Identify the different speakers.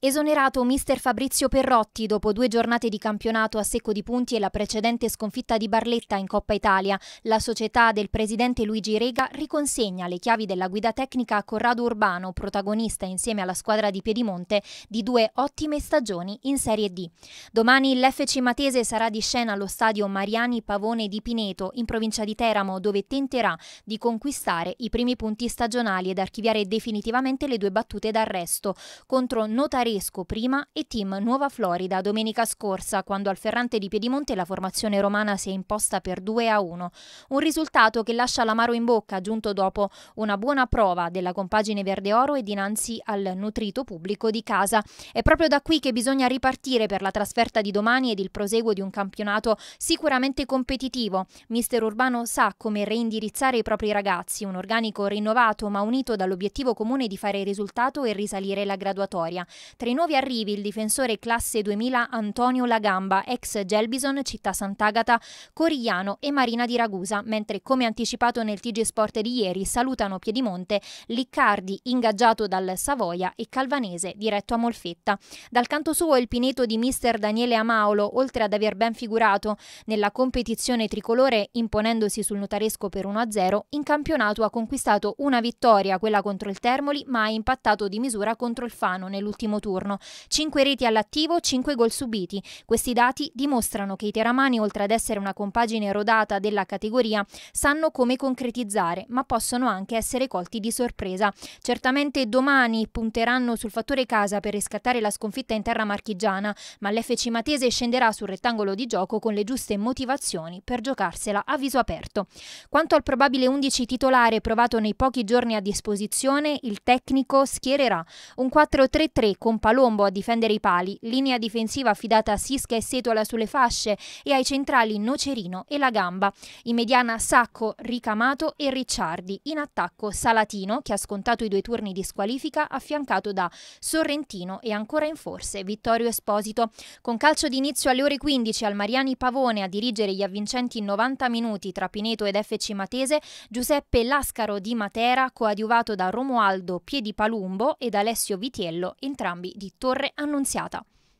Speaker 1: Esonerato mister Fabrizio Perrotti dopo due giornate di campionato a secco di punti e la precedente sconfitta di Barletta in Coppa Italia, la società del presidente Luigi Rega riconsegna le chiavi della guida tecnica a Corrado Urbano, protagonista insieme alla squadra di Piedimonte di due ottime stagioni in Serie D. Domani l'FC Matese sarà di scena allo stadio Mariani Pavone di Pineto, in provincia di Teramo, dove tenterà di conquistare i primi punti stagionali ed archiviare definitivamente le due battute d'arresto contro Notare Maresco prima e team Nuova Florida domenica scorsa, quando al Ferrante di Piedimonte la formazione romana si è imposta per 2 a 1. Un risultato che lascia l'amaro in bocca, giunto dopo una buona prova della compagine verde oro e dinanzi al nutrito pubblico di casa. È proprio da qui che bisogna ripartire per la trasferta di domani ed il proseguo di un campionato sicuramente competitivo. Mister Urbano sa come reindirizzare i propri ragazzi, un organico rinnovato ma unito dall'obiettivo comune di fare risultato e risalire la graduatoria. Tra i nuovi arrivi il difensore classe 2000 Antonio Lagamba, ex Gelbison, Città Sant'Agata, Corigliano e Marina di Ragusa, mentre come anticipato nel TG Sport di ieri salutano Piedimonte, Liccardi ingaggiato dal Savoia e Calvanese diretto a Molfetta. Dal canto suo il pineto di mister Daniele Amaolo, oltre ad aver ben figurato nella competizione tricolore imponendosi sul notaresco per 1-0, in campionato ha conquistato una vittoria, quella contro il Termoli, ma ha impattato di misura contro il Fano nell'ultimo turno turno. 5 reti all'attivo, 5 gol subiti. Questi dati dimostrano che i teramani, oltre ad essere una compagine rodata della categoria, sanno come concretizzare, ma possono anche essere colti di sorpresa. Certamente domani punteranno sul fattore casa per riscattare la sconfitta in terra marchigiana, ma l'FC Matese scenderà sul rettangolo di gioco con le giuste motivazioni per giocarsela a viso aperto. Quanto al probabile 11 titolare provato nei pochi giorni a disposizione, il tecnico schiererà un 4-3-3 con un palombo a difendere i pali, linea difensiva affidata a Sisca e Setola sulle fasce e ai centrali Nocerino e La Gamba. In mediana Sacco, Ricamato e Ricciardi. In attacco Salatino, che ha scontato i due turni di squalifica, affiancato da Sorrentino e ancora in forse Vittorio Esposito. Con calcio d'inizio alle ore 15 al Mariani Pavone a dirigere gli avvincenti 90 minuti tra Pineto ed FC Matese, Giuseppe Lascaro di Matera, coadiuvato da Romualdo Piedipalumbo ed Alessio Vitiello, entrambi di Torre Annunziata.